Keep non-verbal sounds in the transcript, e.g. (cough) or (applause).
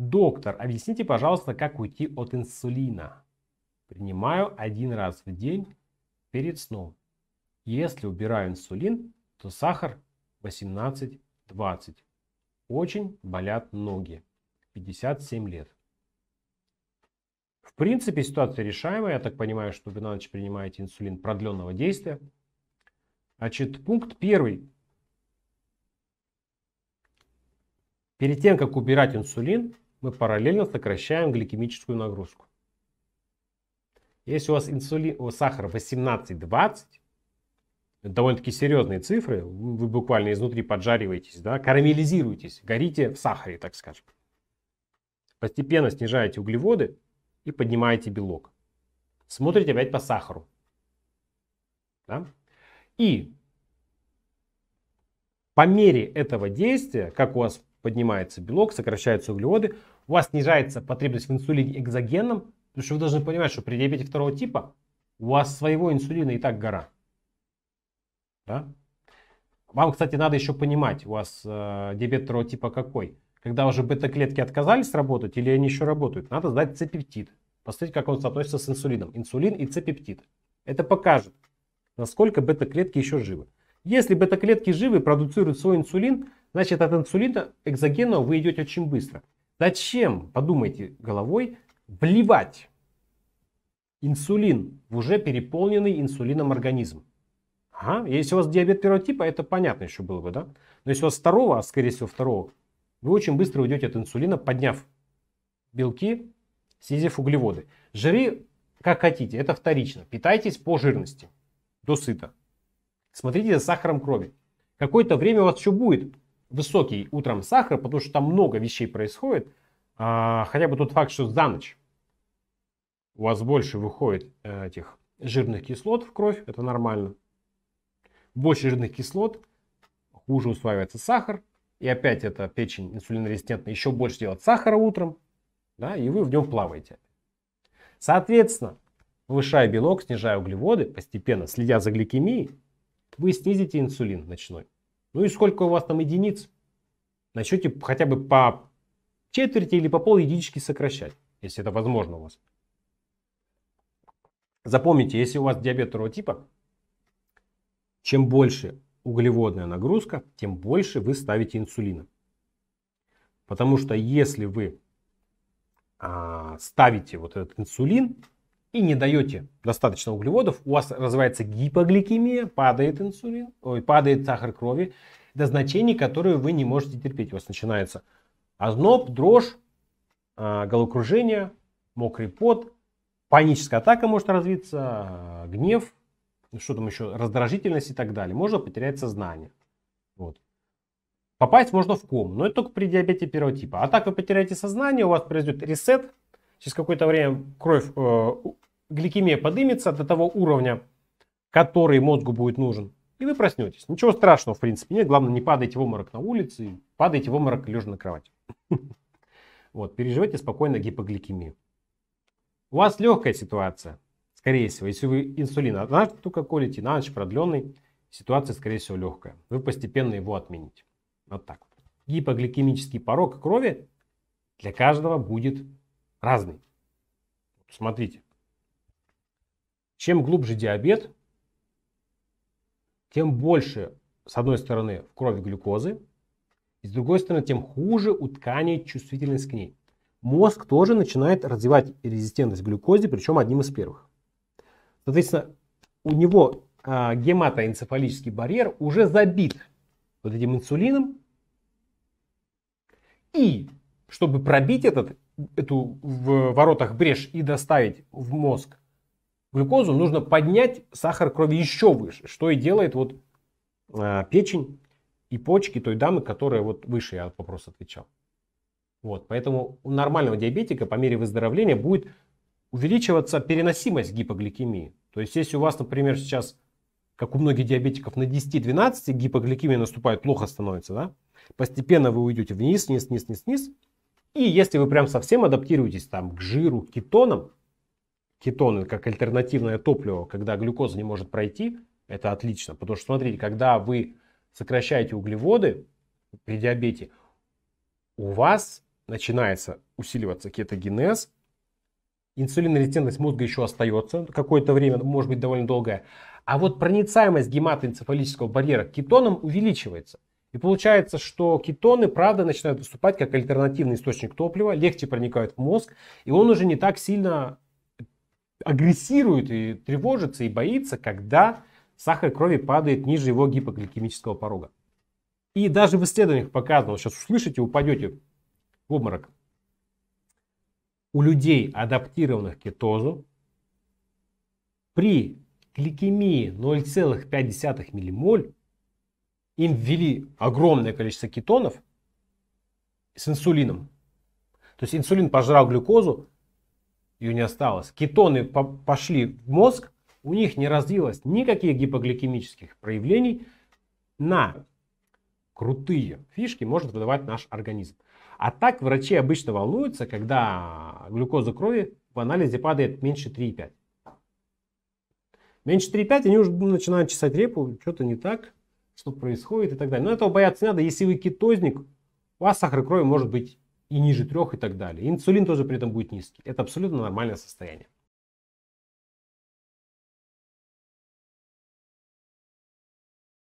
Доктор, объясните, пожалуйста, как уйти от инсулина. Принимаю один раз в день перед сном. Если убираю инсулин, то сахар 18-20. Очень болят ноги. 57 лет. В принципе, ситуация решаемая. Я так понимаю, что вы на ночь принимаете инсулин продленного действия. Значит, пункт первый. Перед тем, как убирать инсулин, мы параллельно сокращаем гликемическую нагрузку. Если у вас инсулин, о, сахар 18-20, довольно-таки серьезные цифры, вы буквально изнутри поджариваетесь, да, карамелизируетесь, горите в сахаре, так скажем. Постепенно снижаете углеводы и поднимаете белок. Смотрите опять по сахару. Да? И по мере этого действия, как у вас поднимается белок, сокращаются углеводы, у вас снижается потребность в инсулине экзогенном, потому что вы должны понимать, что при диабете второго типа у вас своего инсулина и так гора. Да? Вам, кстати, надо еще понимать, у вас э, диабет второго типа какой. Когда уже бета-клетки отказались работать или они еще работают, надо сдать цепептид. Посмотреть, как он соотносится с инсулином. Инсулин и цепептид. Это покажет, насколько бета-клетки еще живы. Если бета-клетки живы, продуцируют свой инсулин, значит от инсулина экзогенного вы идете очень быстро. Зачем, подумайте головой, вливать инсулин в уже переполненный инсулином организм? Ага, если у вас диабет первого типа, это понятно еще было бы, да? Но если у вас второго, а скорее всего второго, вы очень быстро уйдете от инсулина, подняв белки, снизив углеводы. Жиры как хотите, это вторично. Питайтесь по жирности, до сыта. Смотрите за сахаром крови. Какое-то время у вас еще будет высокий утром сахар, потому что там много вещей происходит. А, хотя бы тот факт, что за ночь у вас больше выходит э, этих жирных кислот в кровь, это нормально. Больше жирных кислот, хуже усваивается сахар, и опять это печень инсулинорезистентная еще больше делает сахара утром, да, и вы в нем плаваете. Соответственно, повышая белок, снижая углеводы, постепенно следя за гликемией, вы снизите инсулин ночной. Ну и сколько у вас там единиц? Начнете хотя бы по четверти или по пол единички сокращать, если это возможно у вас. Запомните, если у вас диабет второго типа, чем больше углеводная нагрузка, тем больше вы ставите инсулина. Потому что если вы а, ставите вот этот инсулин, и не даете достаточно углеводов, у вас развивается гипогликемия, падает инсулин, ой, падает сахар крови до значений, которые вы не можете терпеть. У вас начинается озноб, дрожь, а, головокружение, мокрый пот, паническая атака может развиться, а, гнев, что там еще, раздражительность и так далее. Можно потерять сознание. Вот. Попасть можно в ком. но это только при диабете первого типа. А так вы потеряете сознание, у вас произойдет ресет, через какое-то время кровь, э, гликемия подымется до того уровня, который мозгу будет нужен. И вы проснетесь. Ничего страшного, в принципе, нет. Главное, не падайте в обморок на улице, падайте в обморок лежа на кровати. (laughs) Вот, переживайте спокойно гипогликемию. У вас легкая ситуация, скорее всего, если вы инсулин однажды только колите, на ночь продленный, ситуация, скорее всего, легкая. Вы постепенно его отмените. Вот так вот. Гипогликемический порог крови для каждого будет разный. Смотрите. Чем глубже диабет, тем больше, с одной стороны, в крови глюкозы, и с другой стороны, тем хуже у тканей чувствительность к ней. Мозг тоже начинает развивать резистентность к глюкозе, причем одним из первых. Соответственно, у него э, гематоэнцефалический барьер уже забит вот этим инсулином. И чтобы пробить этот эту в воротах брешь и доставить в мозг глюкозу, нужно поднять сахар крови еще выше, что и делает вот а, печень и почки той дамы, которая вот выше я вопрос отвечал. Вот, поэтому у нормального диабетика по мере выздоровления будет увеличиваться переносимость гипогликемии. То есть, если у вас, например, сейчас, как у многих диабетиков, на 10-12 гипогликемия наступает, плохо становится, да? Постепенно вы уйдете вниз, вниз, вниз, вниз, вниз, и если вы прям совсем адаптируетесь там к жиру, к кетонам, кетоны как альтернативное топливо, когда глюкоза не может пройти, это отлично. Потому что, смотрите, когда вы сокращаете углеводы при диабете, у вас начинается усиливаться кетогенез, инсулинорезистентность мозга еще остается какое-то время, может быть довольно долгое, а вот проницаемость гематоэнцефалического барьера к кетонам увеличивается. И получается, что кетоны, правда, начинают выступать как альтернативный источник топлива, легче проникают в мозг, и он уже не так сильно агрессирует и тревожится и боится, когда сахар крови падает ниже его гипогликемического порога. И даже в исследованиях показано, сейчас услышите, упадете в обморок. У людей, адаптированных к кетозу, при гликемии 0,5 ммоль им ввели огромное количество кетонов с инсулином. То есть инсулин пожрал глюкозу, ее не осталось. Кетоны пошли в мозг, у них не развилось никаких гипогликемических проявлений. На крутые фишки может выдавать наш организм. А так врачи обычно волнуются, когда глюкоза крови в анализе падает меньше 3,5. Меньше 3,5 они уже начинают чесать репу, что-то не так что происходит и так далее. Но этого бояться не надо. Если вы кетозник, у вас сахар крови может быть и ниже трех и так далее. Инсулин тоже при этом будет низкий. Это абсолютно нормальное состояние.